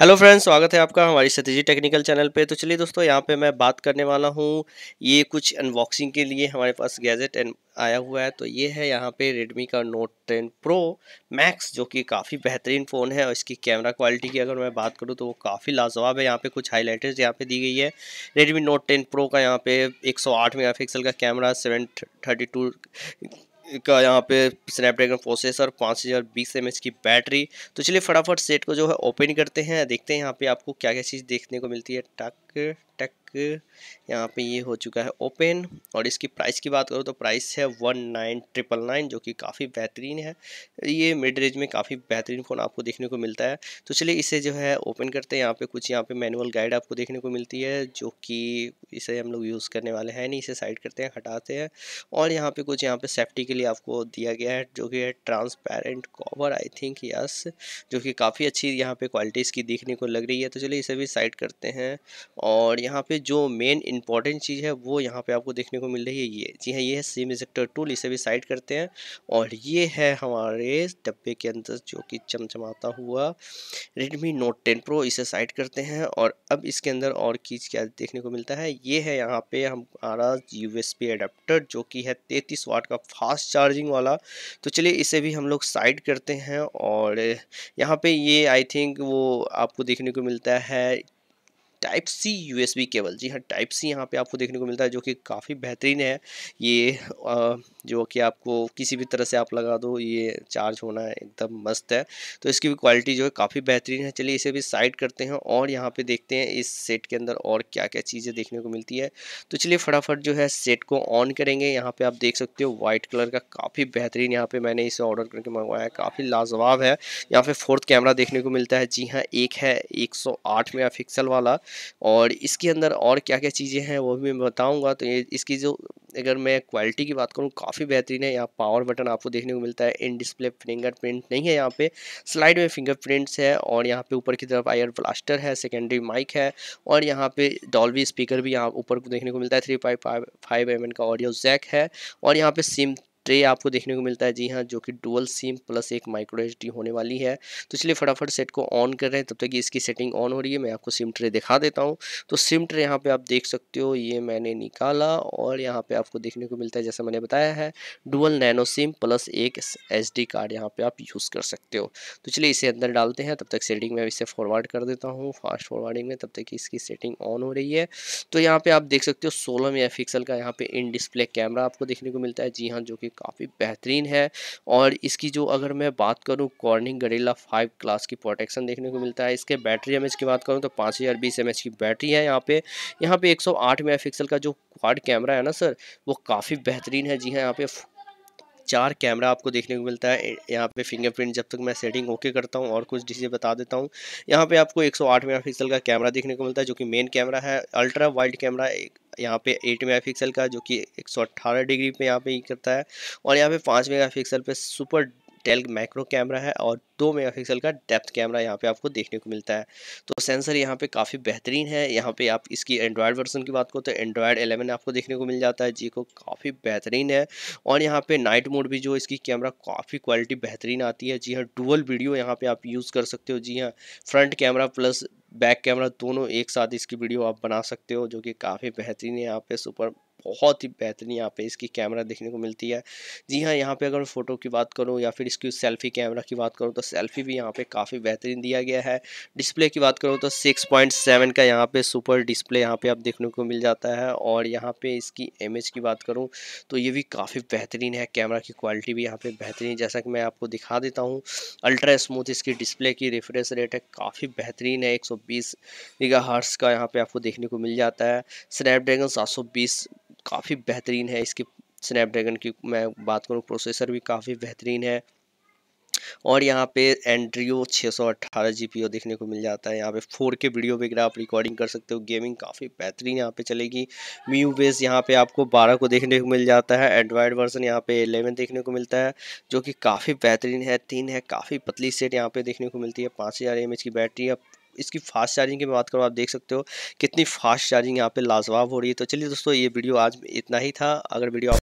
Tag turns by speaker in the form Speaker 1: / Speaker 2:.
Speaker 1: hello friends स्वागत है आपका हमारी सतीजी टेक्निकल चैनल पे तो चलिए दोस्तों यहाँ पे मैं बात करने वाला हूँ ये कुछ अनबॉक्सिंग के लिए हमारे पास गैजेट आया हुआ है तो ये है यहाँ पे रेडमी का नोट टेन प्रो मैक्स जो कि काफ़ी बेहतरीन फ़ोन है और इसकी कैमरा क्वालिटी की अगर मैं बात करूँ तो वो काफ़ी लाजवाब है यहाँ पे कुछ हाईलाइटर्स यहाँ पे दी गई है रेडमी नोट टेन प्रो का यहाँ पे 108 मेगापिक्सल का कैमरा सेवन थर्टी टू का यहाँ पे स्नैपड्रैगन प्रोसेसर पाँच हज़ार बीस एम एच की बैटरी तो चलिए फटाफट सेट को जो है ओपन करते हैं देखते हैं यहाँ पे आपको क्या क्या चीज़ देखने को मिलती है टक टेक यहाँ पे ये हो चुका है ओपन और इसकी प्राइस की बात करो तो प्राइस है वन नाइन ट्रिपल नाइन जो कि काफ़ी बेहतरीन है ये मिड रेंज में काफ़ी बेहतरीन फ़ोन आपको देखने को मिलता है तो चलिए इसे जो है ओपन करते हैं यहाँ पे कुछ यहाँ पे मैनुअल गाइड आपको देखने को मिलती है जो कि इसे हम लोग यूज़ करने वाले हैं नहीं इसे साइड करते हैं हटाते हैं और यहाँ पर कुछ यहाँ पर सेफ्टी के लिए आपको दिया गया है जो कि है transparent cover I think yes जो कि काफ़ी अच्छी यहाँ पर क्वालिटी इसकी देखने को लग रही है तो चलिए इसे भी साइड करते हैं और यहाँ पे जो मेन इंपॉर्टेंट चीज़ है वो यहाँ पे आपको देखने को मिल रही है ये जी हाँ ये है सिम इजेक्टर टूल इसे भी साइड करते हैं और ये है हमारे डब्बे के अंदर जो कि चमचमाता हुआ रेडमी नोट टेन प्रो इसे साइड करते हैं और अब इसके अंदर और चीज़ क्या देखने को मिलता है ये है यहाँ पे हमारा यू एस जो कि है तैंतीस वाट का फास्ट चार्जिंग वाला तो चलिए इसे भी हम लोग साइड करते हैं और यहाँ पर ये आई थिंक वो आपको देखने को मिलता है टाइप सी यूएसबी केबल जी हाँ टाइप सी यहाँ पे आपको देखने को मिलता है जो कि काफ़ी बेहतरीन है ये जो कि आपको किसी भी तरह से आप लगा दो ये चार्ज होना है एकदम मस्त है तो इसकी भी क्वालिटी जो है काफ़ी बेहतरीन है चलिए इसे भी साइड करते हैं और यहाँ पे देखते हैं इस सेट के अंदर और क्या क्या चीज़ें देखने को मिलती है तो चलिए फटाफट जो है सेट को ऑन करेंगे यहाँ पर आप देख सकते हो वाइट कलर का काफ़ी बेहतरीन यहाँ पर मैंने इसे ऑर्डर करके मंगवाया है काफ़ी लाजवाब है यहाँ पर फोर्थ कैमरा देखने को मिलता है जी हाँ एक है एक सौ पिक्सल वाला और इसके अंदर और क्या क्या चीज़ें हैं वो भी मैं बताऊँगा तो ये इसकी जो अगर मैं क्वालिटी की बात करूँ काफ़ी बेहतरीन है यहाँ पावर बटन आपको देखने को मिलता है इन डिस्प्ले फिंगरप्रिंट नहीं है यहाँ पे स्लाइड में फिंगरप्रिंट्स है और यहाँ पे ऊपर की तरफ आयर ब्लास्टर है सेकेंडरी माइक है और यहाँ पे डॉलवी स्पीकर भी यहाँ ऊपर को देखने को मिलता है थ्री पॉइंट फाइव एम का ऑडियो जैक है और यहाँ पे सिम ट्रे तो आपको देखने को मिलता है जी हाँ जो कि डुअल सिम प्लस एक माइक्रो एच होने वाली है तो इसलिए फटाफट सेट को ऑन कर रहे हैं तब तक कि इसकी सेटिंग ऑन हो रही है मैं आपको सिम ट्रे दिखा देता हूँ तो सिम ट्रे यहाँ पर आप देख सकते हो ये मैंने निकाला और यहाँ पर आपको देखने को मिलता है जैसा मैंने बताया है डुअल नैनो सिम प्लस एक एच कार्ड यहाँ पर आप यूज़ कर सकते हो तो चलिए इसे अंदर डालते हैं तब तक सेटिंग में इसे फॉरवर्ड कर देता हूँ फास्ट फॉरवर्डिंग में तब तक इसकी सेटिंग ऑन हो रही है तो यहाँ पर आप देख सकते हो सोलह मेगा का यहाँ पर इन डिस्प्ले कैमरा आपको देखने को मिलता है जी हाँ जो कि काफ़ी बेहतरीन है और इसकी जो अगर मैं बात करूँ कॉर्निंग गरीला फाइव क्लास की प्रोटेक्शन देखने को मिलता है इसके बैटरी एम की बात करूँ तो पाँच हज़ार बीस एम की बैटरी है यहाँ पे यहाँ पे एक सौ आठ का जो क्वाड कैमरा है ना सर वो काफ़ी बेहतरीन है जी हाँ यहाँ पे चार कैमरा आपको देखने को मिलता है यहाँ पे फिंगरप्रिंट जब तक मैं सेटिंग ओके करता हूँ और कुछ डिशेज बता देता हूँ यहाँ पे आपको 108 मेगापिक्सल का कैमरा देखने को मिलता है जो कि मेन कैमरा है अल्ट्रा वाइड कैमरा यहाँ पे 8 मेगापिक्सल का जो कि 118 डिग्री पे यहाँ पे करता है और यहाँ पे 5 मेगापिक्सल पे सुपर टेल मैक्रो कैमरा है और दो मेगापिक्सल का डेप्थ कैमरा यहाँ पे आपको देखने को मिलता है तो सेंसर यहाँ पे काफ़ी बेहतरीन है यहाँ पे आप इसकी एंड्रॉयड वर्सन की बात करो तो एंड्रॉयड 11 आपको देखने को मिल जाता है जी को काफ़ी बेहतरीन है और यहाँ पे नाइट मोड भी जो इसकी कैमरा काफ़ी क्वालिटी बेहतरीन आती है जी हाँ डुअल वीडियो यहाँ पर आप यूज़ कर सकते हो जी हाँ front camera plus back camera दोनों एक साथ इसकी वीडियो आप बना सकते हो जो कि काफ़ी बेहतरीन है यहाँ पे सुपर बहुत ही बेहतरीन यहाँ पे इसकी कैमरा देखने को मिलती है जी हाँ यहाँ पे अगर फ़ोटो की बात करूँ या फिर इसकी सेल्फ़ी कैमरा की बात करूँ तो सेल्फ़ी भी यहाँ पे काफ़ी बेहतरीन दिया गया है डिस्प्ले की बात करूँ तो सिक्स पॉइंट सेवन का यहाँ पे सुपर डिस्प्ले यहाँ पे आप देखने को मिल जाता है और यहाँ पे इसकी इमेज की बात करूँ तो ये भी काफ़ी बेहतरीन है कैमरा की क्वालिटी भी यहाँ पे बेहतरीन जैसा कि मैं आपको दिखा देता हूँ अल्ट्रा स्मूथ इसकी डिस्प्ले की रिफ्रेश रेट है काफ़ी बेहतरीन है एक सौ बीस का यहाँ पर आपको देखने को मिल जाता है स्नैपड्रैगन सात सौ बीस काफ़ी बेहतरीन है इसके स्नैपड्रैगन की मैं बात करूँ प्रोसेसर भी काफ़ी बेहतरीन है और यहाँ पे एंड्रियो 618 ओ देखने को मिल जाता है यहाँ पे 4K वीडियो वगैरह आप रिकॉर्डिंग कर सकते हो गेमिंग काफ़ी बेहतरीन यहाँ पे चलेगी म्यू बेस यहाँ पे आपको 12 को देखने को मिल जाता है एंड्रॉयड वर्जन यहाँ पे 11 देखने को मिलता है जो कि काफ़ी बेहतरीन है तीन है काफ़ी पतली सेट यहाँ पे देखने को मिलती है पाँच हज़ार की बैटरी है इसकी फास्ट चार्जिंग की बात करूँ आप देख सकते हो कितनी फास्ट चार्जिंग यहाँ पे लाजवाब हो रही है तो चलिए दोस्तों ये वीडियो आज इतना ही था अगर वीडियो